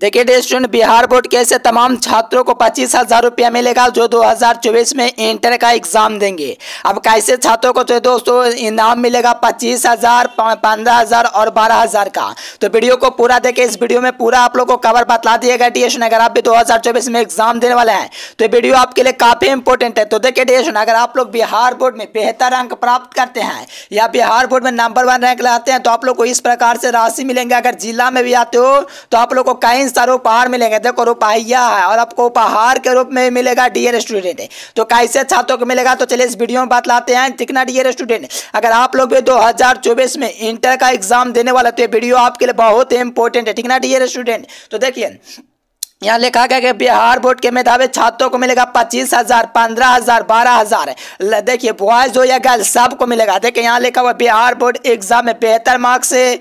देखिए student Bihar board के ऐसे तमाम छात्रों को पच्चीस हज़ार रुपया मिलेगा जो 2024 में इंटर का एग्ज़ाम देंगे अब कैसे छात्रों को तो दोस्तों इनाम मिलेगा पच्चीस हज़ार पंद्रह हज़ार और बारह हज़ार का तो वीडियो को पूरा देखे इस वीडियो में पूरा आप लोग को कवर बतला गया डी अगर आप भी दो में एग्ज़ाम देने वाले हैं तो वीडियो आपके लिए काफ़ी इंपोर्टेंट है तो देखिए डी अगर आप लोग बिहार बोर्ड में बेहतर अंक प्राप्त करते हैं या बिहार बोर्ड में नंबर वन रैंक लगाते हैं तो आप लोग को इस प्रकार से राशि मिलेंगे अगर जिला में भी आते हो तो आप लोग को कहीं साइंस था उपहार मिलेंगे देखो रुपया है और आपको उपहार के रूप में मिलेगा डियर स्टूडेंट तो कैसे छात्रों अच्छा को मिलेगा तो चलिए इस वीडियो में बतलाते हैं कितना डियर स्टूडेंट अगर आप लोग भी दो में इंटर का एग्जाम देने वाला तो ये वीडियो आपके लिए बहुत इंपॉर्टेंट है ठीक ना डियर स्टूडेंट तो देखिए यहाँ लिखा गया कि बिहार बोर्ड के मेधावी छात्रों को मिलेगा पच्चीस हजार पंद्रह हजार बारह हजार देखिए बॉयज हो या गर्ल्स सबको मिलेगा देखिए यहाँ लिखा हुआ बिहार बोर्ड एग्जाम में बेहतर मार्क्स से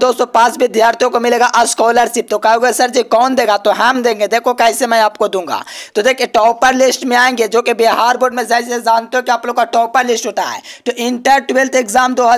दो सौ पाँच विद्यार्थियों को मिलेगा स्कॉलरशिप तो कहोगे सर जी कौन देगा तो हम देंगे देखो कैसे मैं आपको दूंगा तो देखिए टॉपर लिस्ट में आएंगे जो कि बिहार बोर्ड में जैसे जानते हो कि आप लोग का टॉपर लिस्ट होता है तो इंटर ट्वेल्थ एग्जाम दो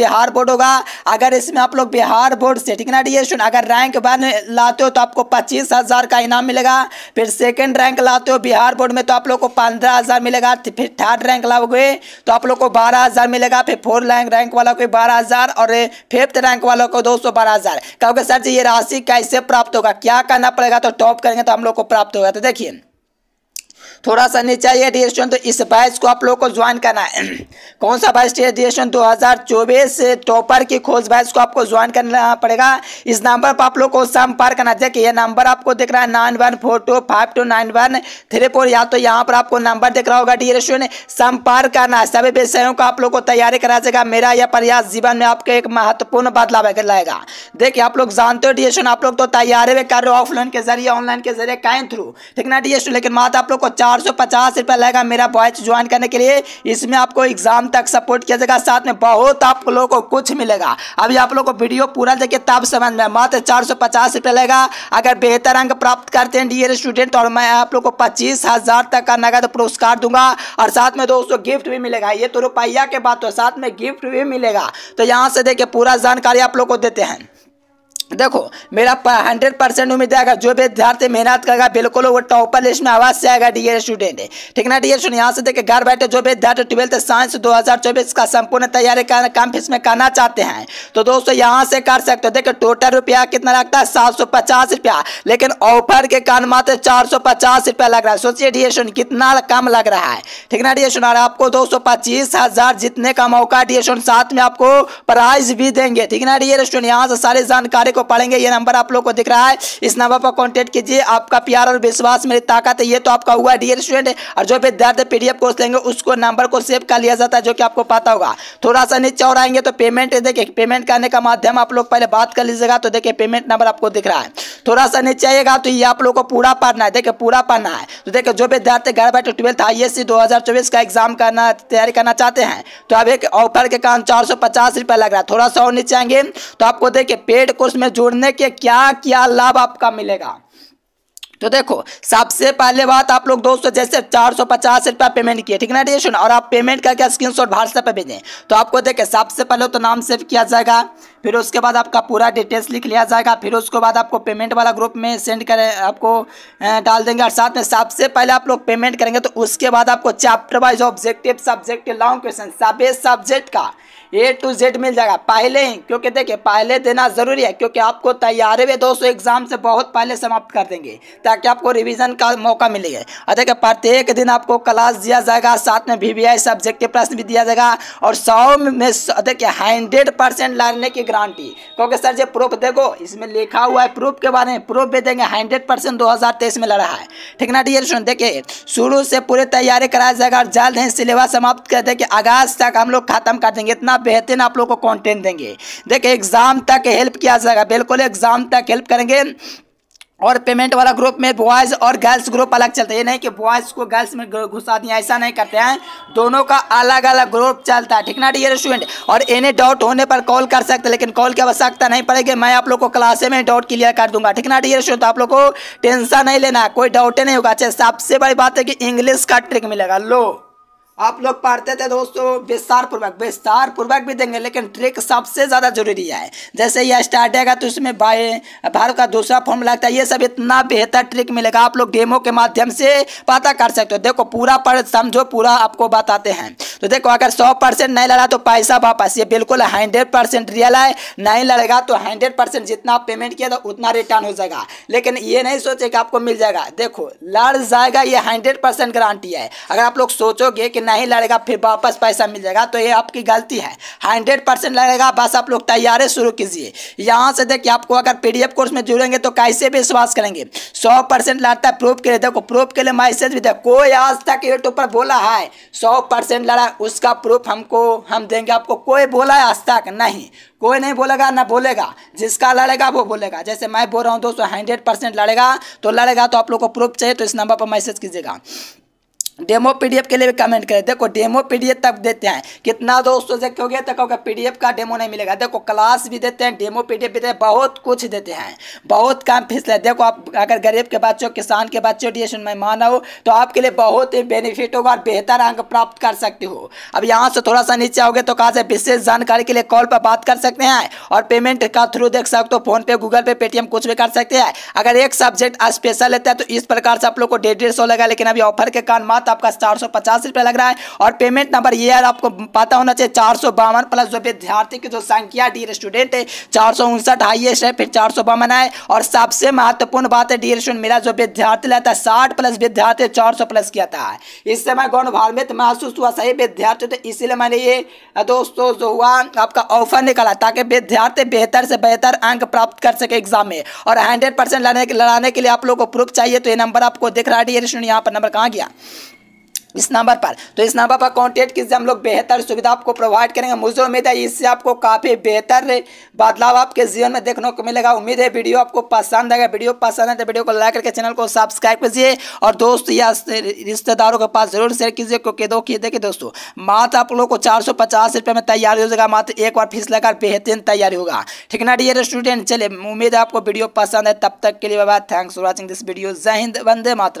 बिहार बोर्ड होगा अगर इसमें आप लोग बिहार बोर्ड से ठीक ना डी अगर रैंक वन लाते हो तो आपको पच्चीस हज़ार का इनाम मिलेगा फिर सेकेंड रैंक लाते हो बिहार बोर्ड में तो आप लोग को पंद्रह हज़ार मिलेगा फिर थर्ड रैंक लाओगे तो आप लोग को बारह हज़ार मिलेगा फिर फोर्थ रैंक रैंक वालों को बारह हज़ार और फिफ्थ रैंक वालों को दो सौ बारह हज़ार कहोगे सर जी ये राशि कैसे प्राप्त होगा क्या करना पड़ेगा तो टॉप करेंगे तो हम लोग को प्राप्त होगा तो देखिए थोड़ा सा नीचे ये डिस्ट्रेशन तो इस बैच को आप लोग को ज्वाइन करना है कौन सा बैच डिस्ट्रेशन दो हज़ार चौबीस टॉपर की खोज बैच को आपको ज्वाइन करना पड़ेगा इस नंबर पर आप लोग को संपर्क करना देखिए ये नंबर आपको दिख रहा है nine one four two five two nine one three four या तो यहाँ पर आपको नंबर दिख रहा होगा डिस्ट्रेशन संपर्क करना है सभी विषयों को आप लोग को तैयारी करा जाएगा मेरा यह प्रयास जीवन में आपके एक महत्वपूर्ण बदलाव लाएगा देखिए आप लोग जानते हो डिस्ट्रेशन आप लोग तो तैयारी भी कर रहे हो ऑफलाइन के जरिए ऑनलाइन के जरिए कैन थ्रू ठीक ना डिस्ट्रेशन लेकिन माता आप लोग को चार चार सौ लगेगा मेरा बॉयज ज्वाइन करने के लिए इसमें आपको एग्जाम तक सपोर्ट किया जाएगा साथ में बहुत आप लोगों को कुछ मिलेगा अभी आप लोग को वीडियो पूरा देखिए तब समझ में मात्र चार सौ पचास लगेगा अगर बेहतर अंक प्राप्त करते हैं डी स्टूडेंट और मैं आप लोग को पच्चीस तक का नगद पुरस्कार दूंगा और साथ में दोस्तों गिफ्ट भी मिलेगा ये तो रुपया के बात हो साथ में गिफ्ट भी मिलेगा तो यहाँ से देखिए पूरा जानकारी आप लोग को देते हैं देखो मेरा हंड्रेड परसेंट उम्मीद आएगा जो विद्यार्थी मेहनत करेगा बिल्कुल वो टॉपर लिस्ट में आवाज से आएगा डियर स्टूडेंट ठीक ना डियर स्टूडेंट यहाँ से देखिए घर बैठे जो विद्यार्थी ट्वेल्थ साइंस 2024 का संपूर्ण तैयारी करना कम फीस में करना चाहते हैं तो दोस्तों यहाँ से कर सकते हो देखिए टोटल रुपया कितना लगता है सात सौ पचास रुपया लेकिन ऑफर के कारण मात्र चार सौ पचास रुपया लग रहा है सोचिए डियर स्टूडेंट कितना कम लग रहा है ठीक ना डियर स्टूडेंट आपको दो सौ पच्चीस हजार जीतने का मौका डियर स्टूडेंट साथ में आपको प्राइज भी देंगे ठीक ना डियर स्टूडेंट यहाँ से सारी जानकारी को को पढ़ेंगे ये नंबर आप लोग को दिख रहा है इस नंबर पर कॉन्टेक्ट कीजिए आपका प्यार और विश्वास मेरी ताकत है ये तो आपका हुआ डियर स्टूडेंट और जो विद्यार्थी पी कोर्स लेंगे उसको नंबर को सेव कर लिया जाता है जो कि आपको पता होगा थोड़ा सा नीचे और आएंगे तो पेमेंट देखिए पेमेंट करने का माध्यम आप लोग पहले बात कर लीजिएगा तो देखिए पेमेंट नंबर आपको दिख रहा है थोड़ा सा नीचे आइएगा तो ये आप लोग को पूरा पढ़ना है देखिए पूरा पढ़ना है तो देखिए जो विद्यार्थी घर बैठे ट्वेल्थ आई एस का एग्जाम करना तैयारी करना चाहते हैं तो अब एक ऑफर के कारण चार सौ पचास रुपया लग रहा है थोड़ा सा और नीचे आएंगे तो आपको देखिए पेड कोर्स में जोड़ने के क्या क्या लाभ आपका मिलेगा तो देखो सबसे पहले बात आप लोग दोस्तों जैसे चार सौ पचास रुपया पेमेंट किए ठीक ना डिशन और आप पेमेंट करके स्क्रीन शॉट व्हाट्सएप पर भेजें तो आपको देखें सबसे पहले तो नाम सेव किया जाएगा फिर उसके बाद आपका पूरा डिटेल्स लिख लिया जाएगा फिर उसके बाद आपको पेमेंट वाला ग्रुप में सेंड करें आपको डाल देंगे और साथ में सबसे पहले आप लोग पेमेंट करेंगे तो उसके बाद आपको chapter wise objective subject long question सभी सब्जेक्ट का ए टू जेड मिल जाएगा पहले ही क्योंकि देखिए पहले देना ज़रूरी है क्योंकि आपको तैयारी में दोस्तों एग्ज़ाम से बहुत पहले समाप्त कर देंगे ताकि आपको रिविज़न का मौका मिलेगा और देखिए प्रत्येक दिन आपको क्लास दिया जाएगा साथ में वी सब्जेक्ट के प्रश्न भी दिया जाएगा और सौ में देखिए हंड्रेड परसेंट लाने की गारंटी क्योंकि सर जी प्रूफ देखो इसमें लिखा हुआ है प्रूफ के बारे में प्रूफ भी देंगे हंड्रेड परसेंट दो हज़ार तेईस में लड़ा है ठीक ना डी सुन देखिए शुरू से पूरी तैयारी कराया जाएगा और जल्द ही सिलेबस समाप्त कर देखिए अगस्त तक हम लोग खत्म कर देंगे इतना बेहतरीन आप लोगों को कॉन्टेंट देंगे देखिए एग्ज़ाम तक हेल्प किया जाएगा बिल्कुल एग्ज़ाम तक हेल्प करेंगे और पेमेंट वाला ग्रुप में बॉयज़ और गर्ल्स ग्रुप अलग चलता है ये नहीं कि बॉयज़ को गर्ल्स में घुसा दिया ऐसा नहीं करते हैं दोनों का अलग अलग ग्रुप चलता है ठीक ना डियर स्टूडेंट और एनी डाउट होने पर कॉल कर सकते हैं लेकिन कॉल की आवश्यकता नहीं पड़ेगी मैं आप लोग को क्लासे में डाउट क्लियर कर दूंगा ठीक ना डियर स्टूडेंट तो आप लोग को टेंशन नहीं लेना कोई डाउट नहीं होगा अच्छा सबसे बड़ी बात है कि इंग्लिश का ट्रिक मिलेगा लो आप लोग पढ़ते थे दोस्तों विस्तार पूर्वक विस्तार पूर्वक भी देंगे लेकिन ट्रिक सबसे ज़्यादा जरूरी है जैसे यह स्टार्ट आएगा तो इसमें भारत का दूसरा फॉर्म लगता है ये सब इतना बेहतर ट्रिक मिलेगा आप लोग डेमो के माध्यम से पता कर सकते हो देखो पूरा पढ़ समझो पूरा आपको बताते हैं तो देखो अगर सौ परसेंट नहीं लड़ा तो पैसा वापस ये बिल्कुल हंड्रेड परसेंट रियल है नहीं लड़ेगा तो हंड्रेड परसेंट जितना पेमेंट किया था तो उतना रिटर्न हो जाएगा लेकिन ये नहीं सोचे कि आपको मिल जाएगा देखो लड़ जाएगा ये हंड्रेड परसेंट गारंटी है अगर आप लोग सोचोगे कि नहीं लड़ेगा फिर वापस पैसा मिल जाएगा तो ये आपकी गलती है हंड्रेड परसेंट लड़ेगा बस आप लोग तैयारी शुरू कीजिए यहाँ से देखिए आपको अगर पी कोर्स में जुड़ेंगे तो कैसे विश्वास करेंगे सौ परसेंट लड़ता है प्रूफ के लिए देखो प्रूफ के लिए मैसेज भी देखो कोई आज तक यूट्यूब पर बोला है सौ लड़ा उसका प्रूफ हमको हम देंगे आपको कोई बोला है आज तक नहीं कोई नहीं बोलेगा ना बोलेगा जिसका लड़ेगा वो बोलेगा जैसे मैं बोल रहा हूँ दोस्तों हंड्रेड परसेंट लड़ेगा तो लड़ेगा तो आप लोगों को प्रूफ चाहिए तो इस नंबर पर मैसेज कीजिएगा डेमो पीडीएफ के लिए भी कमेंट करें देखो डेमो पीडीएफ तक देते हैं कितना दोस्तों से क्योंकि तो क्योंकि पीडीएफ का डेमो नहीं मिलेगा देखो क्लास भी देते हैं डेमो पीडीएफ भी देते हैं बहुत कुछ देते हैं बहुत काम फीस लेते देखो आप अगर गरीब के बच्चों किसान के बच्चों डी एस मेहमान हो तो आपके लिए बहुत ही बेनिफिट होगा और बेहतर अंक प्राप्त कर सकते हो अब यहाँ से थोड़ा सा नीचे आओगे तो कहाँ से विशेष जानकारी के लिए कॉल पर बात कर सकते हैं और पेमेंट का थ्रू देख सकते हो फोनपे गूगल पे पेटीएम कुछ भी कर सकते हैं अगर एक सब्जेक्ट स्पेशल लेता है तो इस प्रकार से आप लोग को डेढ़ डेढ़ सौ लगा लेकिन अभी ऑफर के कारण मात्र साथ तो आपका चार सौ पचास रुपया लग रहा है और पेमेंट नंबर ये है आपको पता होना चाहिए चार सौ बावन प्लस जो विद्यार्थी की जो संख्या डी स्टूडेंट है चार सौ उनसठ हाइएस्ट है फिर चार सौ बावन है और सबसे महत्वपूर्ण बात है डी स्टूडेंट मेरा जो विद्यार्थी लेता है साठ प्लस विद्यार्थी चार सौ प्लस किया था इस समय गौरवान्वित महसूस हुआ सही विद्यार्थी तो इसीलिए मैंने ये दोस्तों जो हुआ आपका ऑफर निकाला ताकि विद्यार्थी बेहतर से बेहतर अंक प्राप्त कर सके एग्जाम में और हंड्रेड परसेंट लड़ाने के लिए आप लोगों को प्रूफ चाहिए तो ये नंबर आपको दिख रहा है डी स्टूडेंट यहाँ पर नंबर कहाँ गया इस नंबर पर तो इस नंबर पर कॉन्टेक्ट कीजिए हम लोग बेहतर सुविधा आपको प्रोवाइड करेंगे मुझे उम्मीद है इससे आपको काफ़ी बेहतर बदलाव आपके जीवन में देखने को मिलेगा उम्मीद है वीडियो आपको पसंद आएगा वीडियो पसंद है तो वीडियो को लाइक करके चैनल को सब्सक्राइब कीजिए और दोस्त या रिश्तेदारों के पास जरूर शेयर कीजिए क्योंकि दो की देखिए दोस्तों मात्र आप लोग को चार सौ पचास रुपये में तैयारी हो जाएगा मात्र एक बार फीस लगाकर बेहतरीन तैयारी होगा ठीक ना डी स्टूडेंट चले उम्मीद है आपको वीडियो पसंद है तब तक के लिए बाबा thanks for watching this video जय हिंद वंदे मात्र